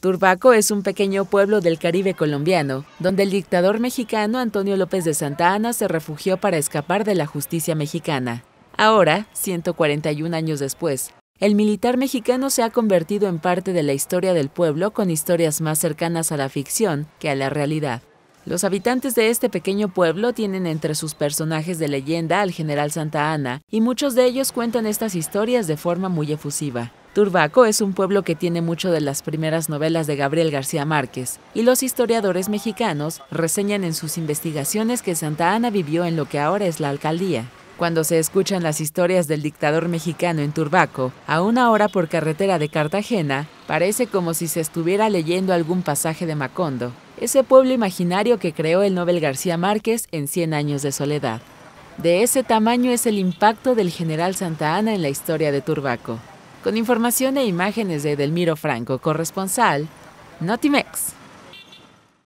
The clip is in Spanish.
Turbaco es un pequeño pueblo del Caribe colombiano, donde el dictador mexicano Antonio López de Santa Ana se refugió para escapar de la justicia mexicana. Ahora, 141 años después, el militar mexicano se ha convertido en parte de la historia del pueblo con historias más cercanas a la ficción que a la realidad. Los habitantes de este pequeño pueblo tienen entre sus personajes de leyenda al general Santa Ana y muchos de ellos cuentan estas historias de forma muy efusiva. Turbaco es un pueblo que tiene mucho de las primeras novelas de Gabriel García Márquez, y los historiadores mexicanos reseñan en sus investigaciones que Santa Ana vivió en lo que ahora es la alcaldía. Cuando se escuchan las historias del dictador mexicano en Turbaco, a una hora por carretera de Cartagena, parece como si se estuviera leyendo algún pasaje de Macondo, ese pueblo imaginario que creó el Nobel García Márquez en Cien años de soledad. De ese tamaño es el impacto del general Santa Ana en la historia de Turbaco. Con información e imágenes de Edelmiro Franco, corresponsal, Notimex.